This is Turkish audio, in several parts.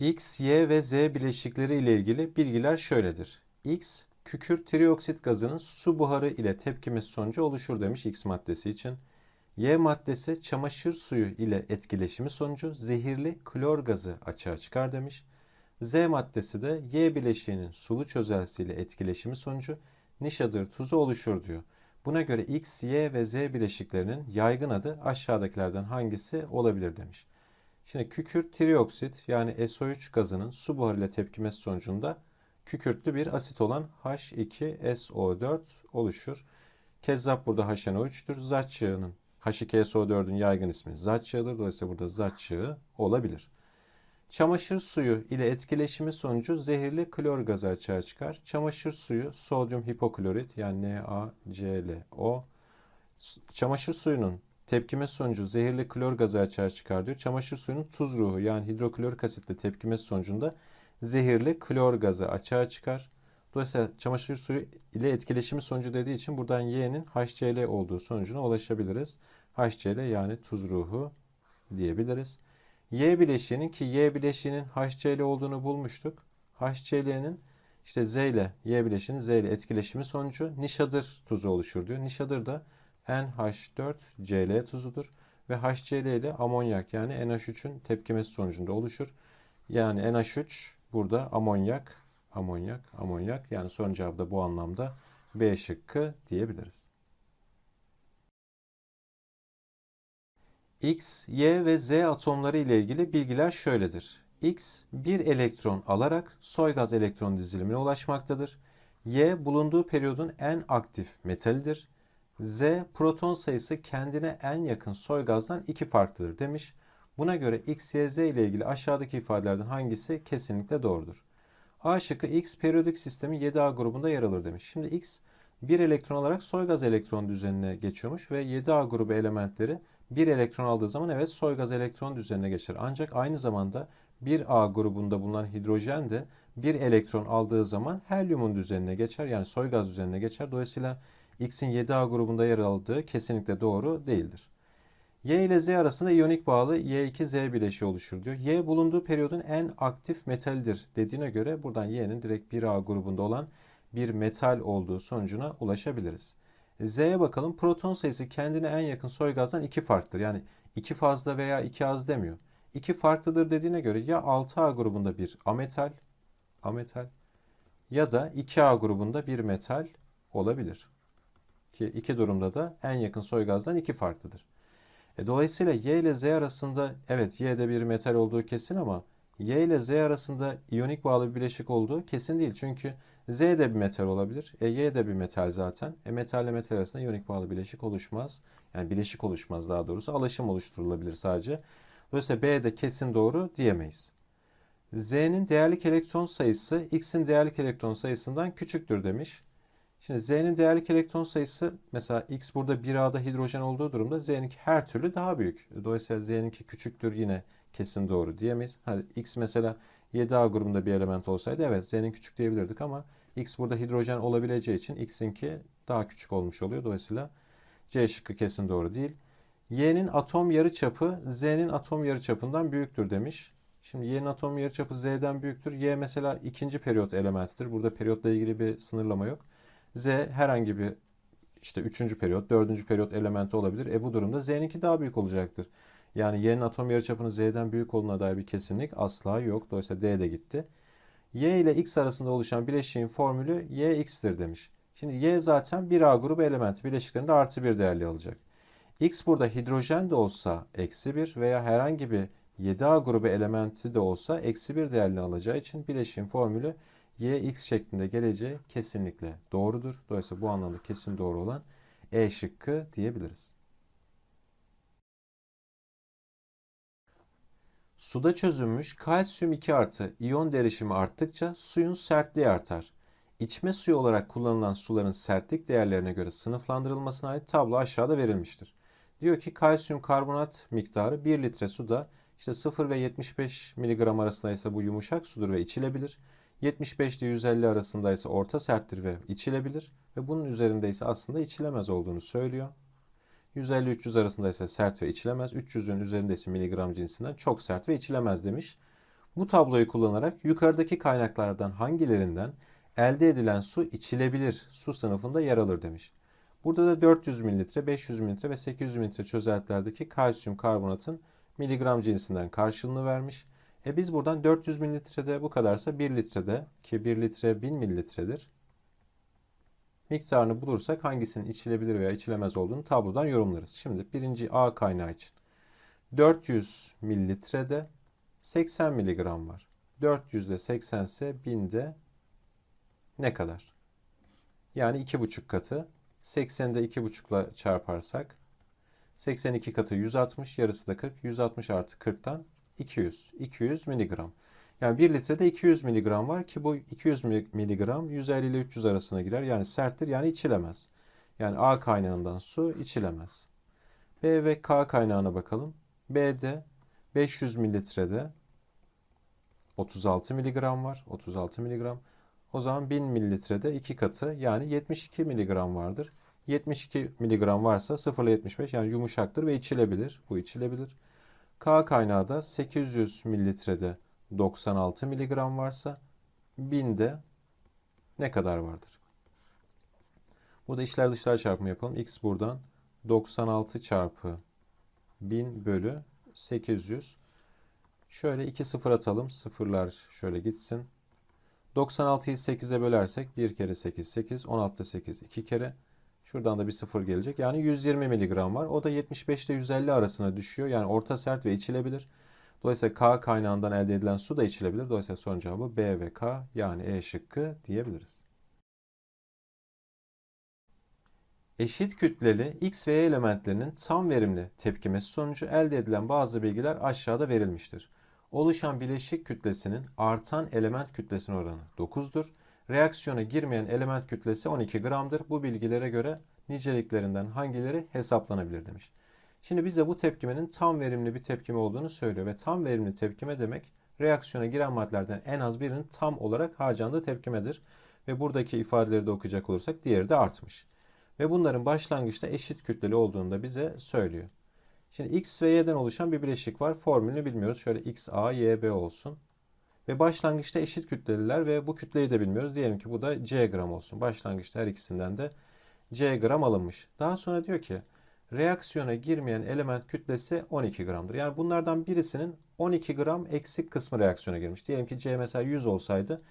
X, Y ve Z bileşikleri ile ilgili bilgiler şöyledir. X, kükürt trioksit gazının su buharı ile tepkimesi sonucu oluşur demiş X maddesi için. Y maddesi çamaşır suyu ile etkileşimi sonucu zehirli klor gazı açığa çıkar demiş. Z maddesi de Y bileşiğinin sulu ile etkileşimi sonucu nişadır tuzu oluşur diyor. Buna göre X, Y ve Z bileşiklerinin yaygın adı aşağıdakilerden hangisi olabilir demiş. Şimdi kükürt trioksit yani SO3 gazının su buharıyla tepkimesi sonucunda kükürtlü bir asit olan H2SO4 oluşur. Kezzap burada HNO3'tür. Zat çığının H2SO4'ün yaygın ismi zat çığıdır. Dolayısıyla burada zat çığı olabilir. Çamaşır suyu ile etkileşimi sonucu zehirli klor gazı açığa çıkar. Çamaşır suyu sodyum hipoklorit yani NaClO. Çamaşır suyunun Tepkime sonucu zehirli klor gazı açığa çıkar diyor. Çamaşır suyunun tuz ruhu yani hidroklorik asitle tepkime sonucunda zehirli klor gazı açığa çıkar. Dolayısıyla çamaşır suyu ile etkileşimi sonucu dediği için buradan Y'nin HCl olduğu sonucuna ulaşabiliriz. HCl yani tuz ruhu diyebiliriz. Y bileşiğinin ki Y bileşiğinin HCl olduğunu bulmuştuk. HCl'nin işte Z ile Y bileşiğinin Z ile etkileşimi sonucu nişadır tuzu oluşur diyor. Nişadır da NH4Cl tuzudur ve HCl ile amonyak yani NH3'ün tepkimesi sonucunda oluşur. Yani NH3 burada amonyak, amonyak, amonyak yani son cevap da bu anlamda B şıkkı diyebiliriz. X, Y ve Z atomları ile ilgili bilgiler şöyledir. X bir elektron alarak gaz elektron dizilimine ulaşmaktadır. Y bulunduğu periyodun en aktif metalidir. Z proton sayısı kendine en yakın soy gazdan iki farklıdır demiş. Buna göre X, Y, Z ile ilgili aşağıdaki ifadelerden hangisi kesinlikle doğrudur? A şıkkı X periyodik sistemi 7A grubunda yer alır demiş. Şimdi X bir elektron olarak soy gaz elektron düzenine geçiyormuş ve 7A grubu elementleri bir elektron aldığı zaman evet soy gaz elektron düzenine geçer. Ancak aynı zamanda 1A grubunda bulunan hidrojen de bir elektron aldığı zaman helyumun düzenine geçer. Yani soy gaz düzenine geçer. Dolayısıyla X'in 7A grubunda yer aldığı kesinlikle doğru değildir. Y ile Z arasında iyonik bağlı Y2Z bileşiği oluşur diyor. Y bulunduğu periyodun en aktif metalidir dediğine göre buradan Y'nin direkt 1A grubunda olan bir metal olduğu sonucuna ulaşabiliriz. Z'ye bakalım. Proton sayısı kendine en yakın soy gazdan 2 farktır. Yani 2 fazla veya 2 az demiyor. 2 farklıdır dediğine göre ya 6A grubunda bir ametal, ametal ya da 2A grubunda bir metal olabilir. Ki iki durumda da en yakın soy gazdan iki farklıdır. E, dolayısıyla Y ile Z arasında evet Y de bir metal olduğu kesin ama Y ile Z arasında iyonik bağlı bir bileşik olduğu kesin değil. Çünkü Z de bir metal olabilir. E, y de bir metal zaten. E, metal ile metal arasında iyonik bağlı bileşik oluşmaz. Yani bileşik oluşmaz daha doğrusu. Alaşım oluşturulabilir sadece. Dolayısıyla B de kesin doğru diyemeyiz. Z'nin değerlik elektron sayısı X'in değerlik elektron sayısından küçüktür demiş. Şimdi Z'nin değerlik elektron sayısı mesela X burada 1A'da hidrojen olduğu durumda Z'ninki her türlü daha büyük. Dolayısıyla Z'ninki küçüktür yine kesin doğru diyemeyiz. Hadi X mesela 7A grubunda bir element olsaydı evet Z'nin küçük diyebilirdik ama X burada hidrojen olabileceği için X'inki daha küçük olmuş oluyor. Dolayısıyla C şıkkı kesin doğru değil. Y'nin atom yarıçapı Z'nin atom yarıçapından büyüktür demiş. Şimdi Y'nin atom yarıçapı Z'den büyüktür. Y mesela ikinci periyot elementidir. Burada periyotla ilgili bir sınırlama yok. Z herhangi bir işte üçüncü periyot, dördüncü periyot elementi olabilir. E bu durumda Z'ninki daha büyük olacaktır. Yani Y'nin atom yarıçapının Z'den büyük olduğuna dair bir kesinlik asla yok. Dolayısıyla D de gitti. Y ile X arasında oluşan bileşiğin formülü YX'tir demiş. Şimdi Y zaten 1A grubu elementi. Bileşiklerinde artı bir değerli alacak. X burada hidrojen de olsa eksi 1 veya herhangi bir 7A grubu elementi de olsa eksi 1 değerli alacağı için bileşiğin formülü y x şeklinde geleceği kesinlikle doğrudur. Dolayısıyla bu anlamda kesin doğru olan E şıkkı diyebiliriz. Suda çözülmüş kalsiyum 2 artı iyon derişimi arttıkça suyun sertliği artar. İçme suyu olarak kullanılan suların sertlik değerlerine göre sınıflandırılmasına ait tablo aşağıda verilmiştir. Diyor ki kalsiyum karbonat miktarı 1 litre suda işte 0 ve 75 mg arasında ise bu yumuşak sudur ve içilebilir. 75 ile 150 arasında ise orta serttir ve içilebilir ve bunun üzerinde ise aslında içilemez olduğunu söylüyor. 150-300 arasında ise sert ve içilemez, 300'ün üzerinde ise miligram cinsinden çok sert ve içilemez demiş. Bu tabloyu kullanarak yukarıdaki kaynaklardan hangilerinden elde edilen su içilebilir su sınıfında yer alır demiş. Burada da 400 mililitre, 500 mililitre ve 800 mililitre çözeltilerdeki kalsiyum karbonatın miligram cinsinden karşılığını vermiş. E biz buradan 400 mililitrede bu kadarsa 1 litrede ki 1 litre 1000 mililitredir. Miktarını bulursak hangisinin içilebilir veya içilemez olduğunu tablodan yorumlarız. Şimdi birinci A kaynağı için 400 mililitrede 80 miligram var. 400 400'de 80 ise de ne kadar? Yani 2,5 katı. 80'de 2,5 ile çarparsak 82 katı 160 yarısı da 40. 160 artı 40'tan 200. 200 miligram. Yani 1 litrede 200 miligram var ki bu 200 miligram 150 ile 300 arasına girer. Yani serttir yani içilemez. Yani A kaynağından su içilemez. B ve K kaynağına bakalım. B'de 500 mililitrede 36 miligram var. 36 miligram. O zaman 1000 mililitrede 2 katı yani 72 miligram vardır. 72 miligram varsa 0 ile 75 yani yumuşaktır ve içilebilir. Bu içilebilir. K kaynağıda 800 mililitrede 96 miligram varsa 1000'de ne kadar vardır? Burada işler dışlar çarpımı yapalım. X buradan 96 çarpı 1000 bölü 800. Şöyle 2 sıfır atalım. Sıfırlar şöyle gitsin. 96'yı 8'e bölersek 1 kere 8 8. 16, 8 2 kere. Şuradan da bir sıfır gelecek. Yani 120 mg var. O da 75 ile 150 arasına düşüyor. Yani orta sert ve içilebilir. Dolayısıyla K kaynağından elde edilen su da içilebilir. Dolayısıyla son cevabı B ve K yani E şıkkı diyebiliriz. Eşit kütleli X ve Y elementlerinin tam verimli tepkimesi sonucu elde edilen bazı bilgiler aşağıda verilmiştir. Oluşan bileşik kütlesinin artan element kütlesinin oranı 9'dur Reaksiyona girmeyen element kütlesi 12 gramdır. Bu bilgilere göre niceliklerinden hangileri hesaplanabilir demiş. Şimdi bize bu tepkimenin tam verimli bir tepkime olduğunu söylüyor ve tam verimli tepkime demek reaksiyona giren maddelerden en az birinin tam olarak harcandığı tepkimedir. Ve buradaki ifadeleri de okuyacak olursak diğeri de artmış. Ve bunların başlangıçta eşit kütleli olduğunu da bize söylüyor. Şimdi X ve Y'den oluşan bir bileşik var. Formülünü bilmiyoruz. Şöyle X A, Y B olsun. Ve başlangıçta eşit kütleliler ve bu kütleyi de bilmiyoruz. Diyelim ki bu da C gram olsun. Başlangıçta her ikisinden de C gram alınmış. Daha sonra diyor ki reaksiyona girmeyen element kütlesi 12 gramdır. Yani bunlardan birisinin 12 gram eksik kısmı reaksiyona girmiş. Diyelim ki C mesela 100 olsaydı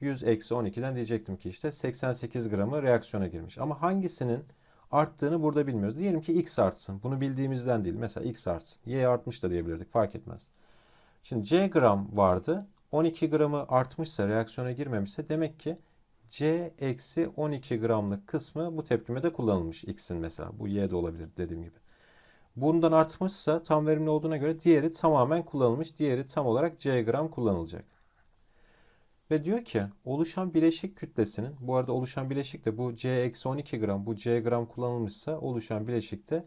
100 eksi 12'den diyecektim ki işte 88 gramı reaksiyona girmiş. Ama hangisinin arttığını burada bilmiyoruz. Diyelim ki x artsın. Bunu bildiğimizden değil. Mesela x artsın. Y artmış da diyebilirdik fark etmez. Şimdi C gram vardı. 12 gramı artmışsa reaksiyona girmemişse demek ki C eksi 12 gramlık kısmı bu tepkimede kullanılmış. X'in mesela bu Y de olabilir dediğim gibi. Bundan artmışsa tam verimli olduğuna göre diğeri tamamen kullanılmış. Diğeri tam olarak C gram kullanılacak. Ve diyor ki oluşan bileşik kütlesinin bu arada oluşan bileşik de bu C eksi 12 gram bu C gram kullanılmışsa oluşan bileşikte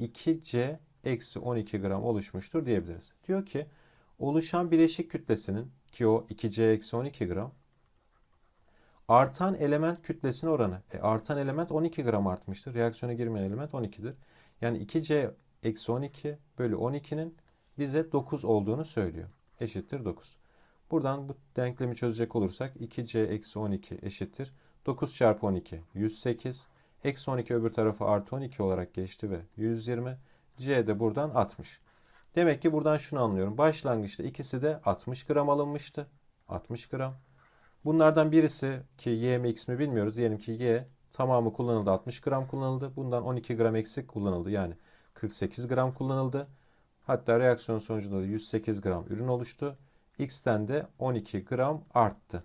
2C eksi 12 gram oluşmuştur diyebiliriz. Diyor ki oluşan bileşik kütlesinin ki o 2C-12 eksi gram. Artan element kütlesinin oranı. E, artan element 12 gram artmıştır. Reaksiyona girmeyen element 12'dir. Yani 2C-12 eksi bölü 12'nin bize 9 olduğunu söylüyor. Eşittir 9. Buradan bu denklemi çözecek olursak 2C-12 eksi eşittir. 9 çarpı 12 108. Eksi 12 öbür tarafı artı 12 olarak geçti ve 120. C de buradan 60. Demek ki buradan şunu anlıyorum. Başlangıçta ikisi de 60 gram alınmıştı. 60 gram. Bunlardan birisi ki y mi x mi bilmiyoruz. Diyelim ki y tamamı kullanıldı 60 gram kullanıldı. Bundan 12 gram eksik kullanıldı. Yani 48 gram kullanıldı. Hatta reaksiyon sonucunda da 108 gram ürün oluştu. X'ten de 12 gram arttı.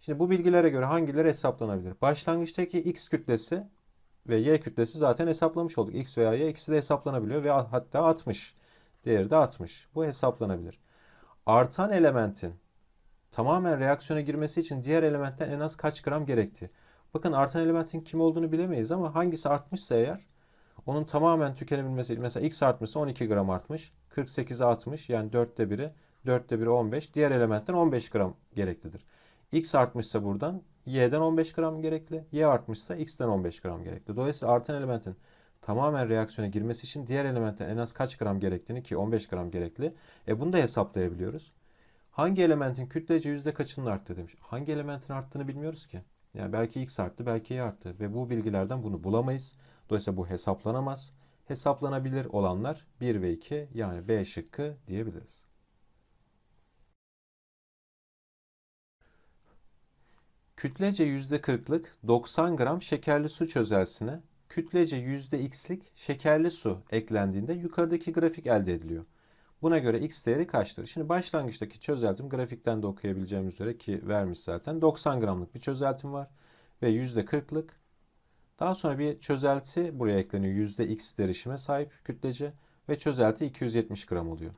Şimdi bu bilgilere göre hangileri hesaplanabilir? Başlangıçtaki X kütlesi ve y kütlesi zaten hesaplamış olduk. X veya y ikisi de hesaplanabiliyor ve hatta 60. Değeri de 60. Bu hesaplanabilir. Artan elementin tamamen reaksiyona girmesi için diğer elementten en az kaç gram gerekti? Bakın artan elementin kim olduğunu bilemeyiz ama hangisi artmışsa eğer onun tamamen tükenebilmesi için, mesela x artmışsa 12 gram artmış. 48'e 60 yani 4'te 1'i 4'te 1'i 15. Diğer elementten 15 gram gereklidir. x artmışsa buradan y'den 15 gram gerekli. y artmışsa x'den 15 gram gerekli. Dolayısıyla artan elementin tamamen reaksiyona girmesi için diğer elementten en az kaç gram gerektiğini ki 15 gram gerekli. E bunu da hesaplayabiliyoruz. Hangi elementin kütlece yüzde kaçının arttı demiş. Hangi elementin arttığını bilmiyoruz ki. Yani belki x arttı, belki y arttı ve bu bilgilerden bunu bulamayız. Dolayısıyla bu hesaplanamaz. Hesaplanabilir olanlar 1 ve 2 yani B şıkkı diyebiliriz. Kütlece %40'lık 90 gram şekerli su çözelsine kütlece %x'lik şekerli su eklendiğinde yukarıdaki grafik elde ediliyor. Buna göre x değeri kaçtır? Şimdi başlangıçtaki çözeltim grafikten de okuyabileceğimiz üzere ki vermiş zaten 90 gramlık bir çözeltim var ve %40'lık. Daha sonra bir çözelti buraya ekleniyor. %x derişime sahip kütlece ve çözelti 270 gram oluyor.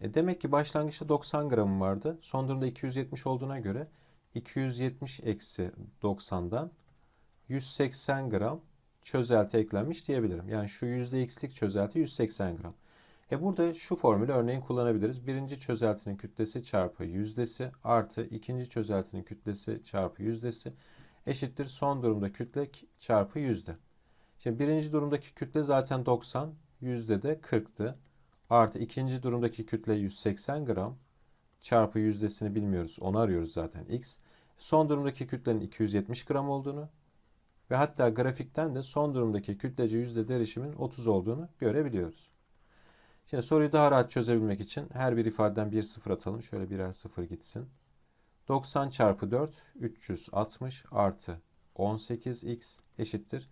E demek ki başlangıçta 90 gramım vardı. Son durumda 270 olduğuna göre 270 eksi 90'dan 180 gram çözelti eklenmiş diyebilirim. Yani şu yüzde x'lik çözelti 180 gram. E burada şu formülü örneğin kullanabiliriz. Birinci çözeltinin kütlesi çarpı yüzdesi artı ikinci çözeltinin kütlesi çarpı yüzdesi eşittir son durumda kütle çarpı yüzde. Şimdi birinci durumdaki kütle zaten 90, yüzde de 40'tı. Artı ikinci durumdaki kütle 180 gram çarpı yüzdesini bilmiyoruz. Onu arıyoruz zaten x. Son durumdaki kütlenin 270 gram olduğunu ve hatta grafikten de son durumdaki kütlece yüzde derişimin 30 olduğunu görebiliyoruz. Şimdi soruyu daha rahat çözebilmek için her bir ifadeden bir sıfır atalım. Şöyle birer sıfır gitsin. 90 çarpı 4 360 artı 18x eşittir.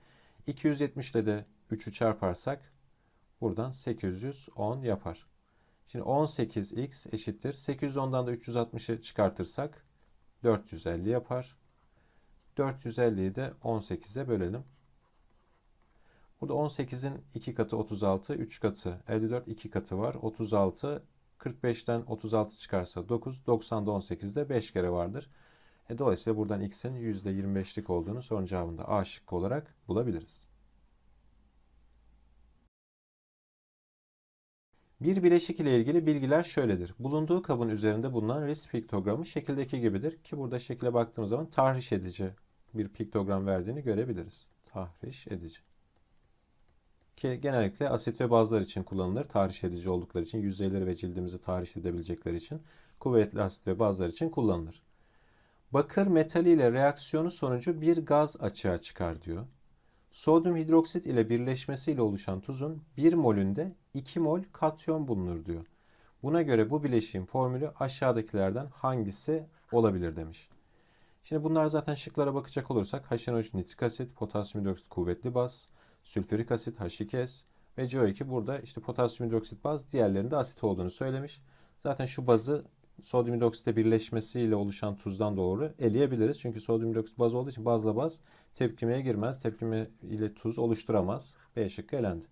270 ile de 3'ü çarparsak buradan 810 yapar. Şimdi 18x eşittir. 810'dan da 360'ı çıkartırsak 450 yapar. 450'yi de 18'e bölelim. Burada 18'in 2 katı 36, 3 katı 54, 2 katı var. 36, 45'ten 36 çıkarsa 9, 90'da 18'de 5 kere vardır. E dolayısıyla buradan x'in %25'lik olduğunu son cevabında A şıkkı olarak bulabiliriz. Bir bileşik ile ilgili bilgiler şöyledir. Bulunduğu kabın üzerinde bulunan risk piktogramı şekildeki gibidir ki burada şekle baktığımız zaman tahriş edici bir piktogram verdiğini görebiliriz. Tahriş edici. Ki genellikle asit ve bazlar için kullanılır. Tahriş edici oldukları için yüzeyleri ve cildimizi tahriş edebilecekleri için kuvvetli asit ve bazlar için kullanılır. Bakır metali ile reaksiyonu sonucu bir gaz açığa çıkar diyor. Sodyum hidroksit ile birleşmesiyle oluşan tuzun 1 molünde 2 mol katyon bulunur diyor. Buna göre bu bileşiğin formülü aşağıdakilerden hangisi olabilir demiş. Şimdi bunlar zaten şıklara bakacak olursak haşinojen nitrik asit, potasyum hidroksit kuvvetli baz, sülfürik asit H2S ve CO2 burada işte potasyum hidroksit baz diğerlerinde asit olduğunu söylemiş. Zaten şu bazı sodyum hidroksite birleşmesiyle oluşan tuzdan doğru eleyebiliriz. Çünkü sodyum hidroksit baz olduğu için bazla baz tepkimeye girmez. Tepkime ile tuz oluşturamaz. B şıkkı elendi.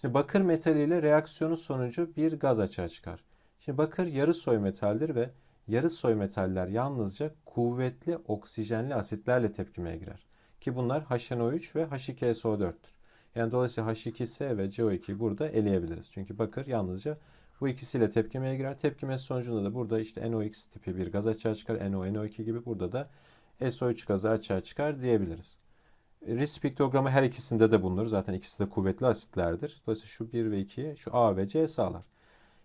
Şimdi bakır metali ile reaksiyonun sonucu bir gaz açığa çıkar. Şimdi bakır yarı soy metaldir ve yarı soy metaller yalnızca kuvvetli oksijenli asitlerle tepkimeye girer. Ki bunlar HNO3 ve H2SO4'tür. Yani dolayısıyla H2S ve CO2 burada eleyebiliriz. Çünkü bakır yalnızca bu ikisiyle tepkimeye girer. Tepkimesi sonucunda da burada işte NOx tipi bir gaz açığa çıkar. NO, NO2 gibi burada da SO3 gazı açığa çıkar diyebiliriz. E, risk piktogramı her ikisinde de bulunur. Zaten ikisi de kuvvetli asitlerdir. Dolayısıyla şu 1 ve 2'ye şu A ve C sağlar.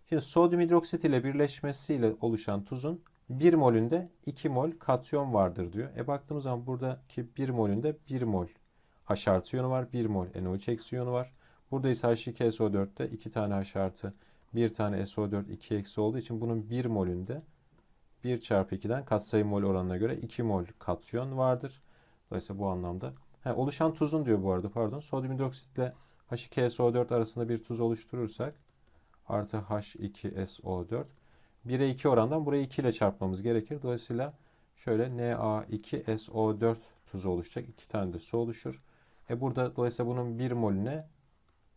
Şimdi sodyum hidroksit ile birleşmesiyle oluşan tuzun 1 molünde 2 mol katyon vardır diyor. E baktığımız zaman buradaki 1 molünde 1 mol H artı yonu var. 1 mol NO3 eksi yonu var. Burada ise H2SO4'te 2 tane H artı bir tane SO4 2 eksi olduğu için bunun 1 molünde 1 çarpı 2'den katsayı mol oranına göre 2 mol katyon vardır. Dolayısıyla bu anlamda he, oluşan tuzun diyor bu arada pardon. Sodyum hidroksitle H2SO4 arasında bir tuz oluşturursak artı H2SO4 1'e 2 orandan burayı 2 ile çarpmamız gerekir. Dolayısıyla şöyle Na2SO4 tuzu oluşacak. 2 tane de su oluşur. E burada dolayısıyla bunun 1 molüne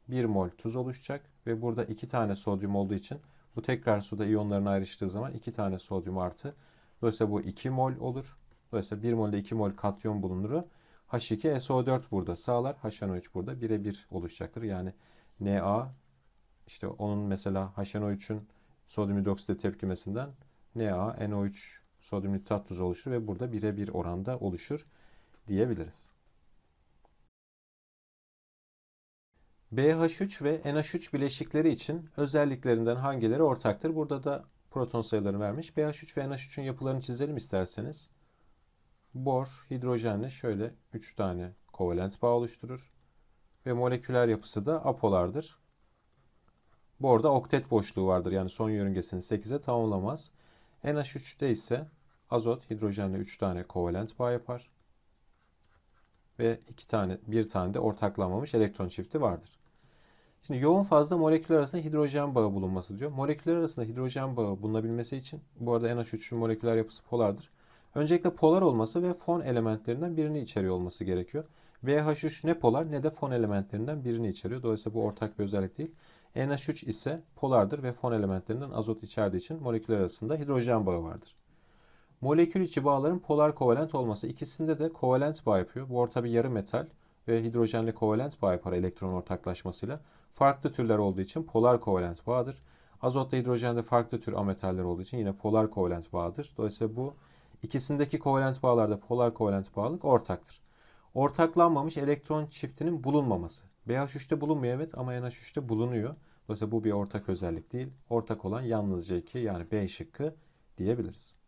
1 mol tuz oluşacak ve burada iki tane sodyum olduğu için bu tekrar suda iyonlarını ayrıştığı zaman iki tane sodyum artı. Dolayısıyla bu 2 mol olur. Dolayısıyla 1 mol ile 2 mol katyon bulunuru. H2SO4 burada sağlar. HNO3 burada 1'e 1 oluşacaktır. Yani Na işte onun mesela HNO3'ün sodyum hidroksit tepkimesinden nano 3 sodyum nitrat tuzu oluşur ve burada 1'e 1 oranda oluşur diyebiliriz. BH3 ve NH3 bileşikleri için özelliklerinden hangileri ortaktır? Burada da proton sayılarını vermiş. BH3 ve NH3'ün yapılarını çizelim isterseniz. Bor hidrojenle şöyle 3 tane kovalent bağ oluşturur. Ve moleküler yapısı da apolardır. Borda oktet boşluğu vardır. Yani son yörüngesini 8'e tamamlamaz. NH3'te ise azot hidrojenle 3 tane kovalent bağ yapar ve iki tane, bir tane de ortaklanmamış elektron çifti vardır. Şimdi yoğun fazla moleküller arasında hidrojen bağı bulunması diyor. Moleküller arasında hidrojen bağı bulunabilmesi için bu arada NH3'ün moleküler yapısı polardır. Öncelikle polar olması ve fon elementlerinden birini içeriyor olması gerekiyor. BH3 ne polar ne de fon elementlerinden birini içeriyor. Dolayısıyla bu ortak bir özellik değil. NH3 ise polardır ve fon elementlerinden azot içerdiği için moleküller arasında hidrojen bağı vardır. Molekül içi bağların polar kovalent olması. ikisinde de kovalent bağ yapıyor. Bu orta bir yarı metal ve hidrojenle kovalent bağ yapar elektron ortaklaşmasıyla. Farklı türler olduğu için polar kovalent bağdır. Azotla hidrojende farklı tür ametaller olduğu için yine polar kovalent bağdır. Dolayısıyla bu ikisindeki kovalent bağlarda polar kovalent bağlılık ortaktır. Ortaklanmamış elektron çiftinin bulunmaması. BH3'te bulunmuyor evet ama NH3'te bulunuyor. Dolayısıyla bu bir ortak özellik değil. Ortak olan yalnızca iki yani B şıkkı diyebiliriz.